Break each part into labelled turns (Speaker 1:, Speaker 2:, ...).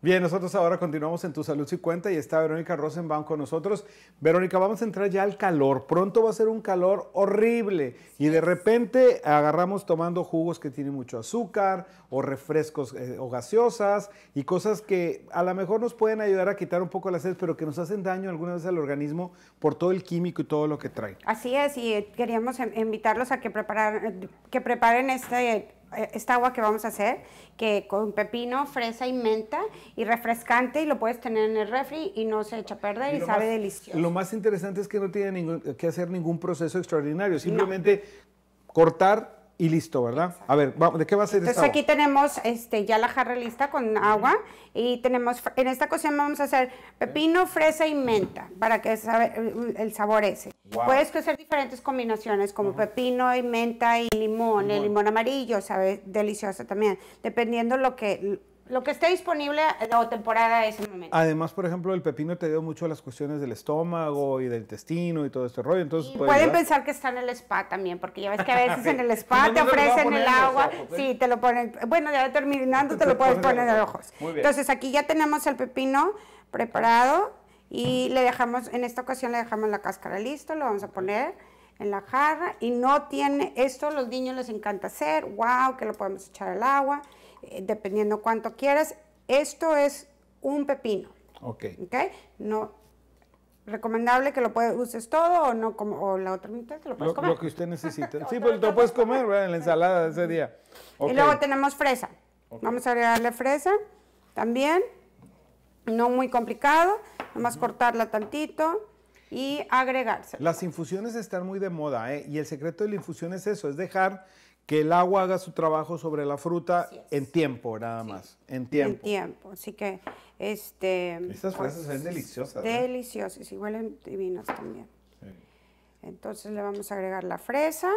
Speaker 1: Bien, nosotros ahora continuamos en Tu Salud y cuenta y está Verónica Rosenbaum con nosotros. Verónica, vamos a entrar ya al calor. Pronto va a ser un calor horrible y de repente agarramos tomando jugos que tienen mucho azúcar o refrescos eh, o gaseosas y cosas que a lo mejor nos pueden ayudar a quitar un poco la sed, pero que nos hacen daño alguna vez al organismo por todo el químico y todo lo que trae.
Speaker 2: Así es, y eh, queríamos invitarlos a que, preparar, que preparen este eh, esta agua que vamos a hacer, que con pepino, fresa y menta y refrescante y lo puedes tener en el refri y no se echa a perder y, sabe delicioso.
Speaker 1: Lo más interesante es que no tiene que hacer ningún proceso extraordinario, simplemente cortar, y listo, ¿verdad? A ver, ¿de qué va a ser Entonces aquí
Speaker 2: tenemos este, ya la jarra lista con agua y tenemos, en esta cocina vamos a hacer pepino, fresa y menta para que sabe, el sabor ese. Puedes hacer diferentes combinaciones como pepino y menta y limón, limón, el limón amarillo, sabe, delicioso también, dependiendo lo que lo que esté disponible eh, o temporada ese momento.
Speaker 1: Además, por ejemplo, el pepino te dio mucho las cuestiones del estómago y del intestino y todo este rollo. Entonces, pues, pueden
Speaker 2: pensar que está en el spa también, porque ya ves que a veces en el spa pues te ofrecen el agua. ¿eh? Sí, te lo ponen. Bueno, ya terminando te, lo puedes poner en ojos. Entonces, aquí ya tenemos el pepino preparado y le dejamos, en esta ocasión le dejamos la cáscara listo, lo vamos a poner en la jarra y no tiene, esto los niños les encanta hacer, wow, que lo podemos echar al agua. Eh, dependiendo cuánto quieras. Esto es un pepino. Ok. Ok. No, recomendable que lo puedes, uses todo o no o la otra mitad que lo puedes comer. Lo
Speaker 1: que usted necesita. sí, pues lo puedes comer en la ensalada ese día. Y luego
Speaker 2: tenemos fresa. Vamos a agregarle fresa también. No muy complicado, nomás cortarla tantito y agregársela.
Speaker 1: Las infusiones están muy de moda, ¿eh? Y el secreto de la infusión es eso, es dejar que el agua haga su trabajo sobre la fruta en tiempo, nada más. En tiempo. En
Speaker 2: tiempo. Así que, este. Estas fresas pues, son deliciosas. ¿eh? Deliciosas y huelen divinas también. Entonces le vamos a agregar la fresa.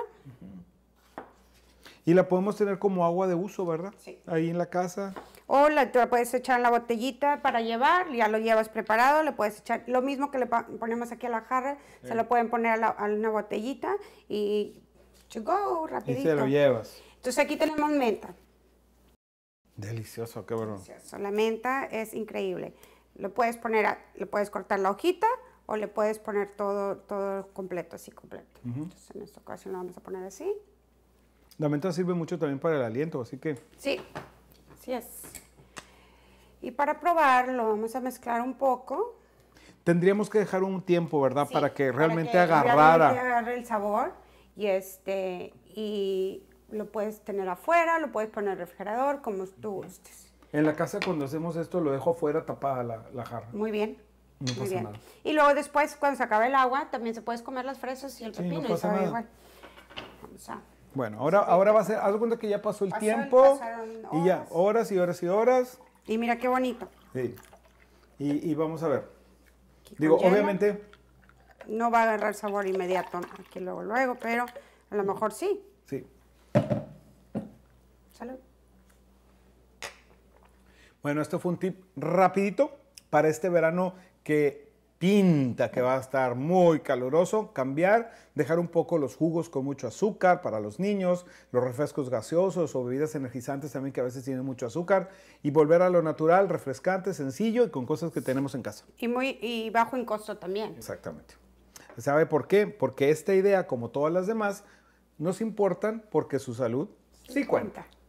Speaker 1: Y la podemos tener como agua de uso, ¿verdad? Sí. Ahí en la casa.
Speaker 2: O la, te puedes echar en la botellita para llevar, ya lo llevas preparado, le puedes echar lo mismo que le ponemos aquí a la jarra, se lo pueden poner a una botellita y y se lo llevas. Entonces aquí tenemos menta.
Speaker 1: Delicioso, qué bueno.
Speaker 2: La menta es increíble. Lo puedes poner, le puedes cortar la hojita o le puedes poner todo, todo completo, así completo. Entonces en esta ocasión lo vamos a poner así.
Speaker 1: La menta sirve mucho también para el aliento, así que...
Speaker 2: Sí, así es. Y para probarlo vamos a mezclar un poco.
Speaker 1: Tendríamos que dejar un tiempo, ¿verdad? para que realmente para agarrara.
Speaker 2: agarre el sabor y, este, y lo puedes tener afuera, lo puedes poner en el refrigerador, como tú gustes.
Speaker 1: En la casa cuando hacemos esto lo dejo afuera tapada la, la jarra. Muy bien. No pasa bien. Nada.
Speaker 2: Y luego después, cuando se acabe el agua, también se puedes comer las fresas y el pepino no pasa
Speaker 1: Bueno, ahora, ahora va a ser, haz cuenta que ya pasó el tiempo y ya, horas y horas y horas.
Speaker 2: Y mira qué bonito.
Speaker 1: Sí. Y, y vamos a ver. Digo, obviamente
Speaker 2: no va a agarrar sabor inmediato aquí luego, luego, pero a lo mejor sí. Sí. Salud.
Speaker 1: Bueno, esto fue un tip rapidito para este verano que pinta que va a estar muy caluroso, cambiar, dejar un poco los jugos con mucho azúcar para los niños, los refrescos gaseosos o bebidas energizantes también que a veces tienen mucho azúcar y volver a lo natural, refrescante, sencillo y con cosas que tenemos en casa.
Speaker 2: Y muy y bajo en costo también.
Speaker 1: Exactamente. ¿Sabe por qué? Porque esta idea, como todas las demás, nos importan porque su salud sí, cuenta. cuenta.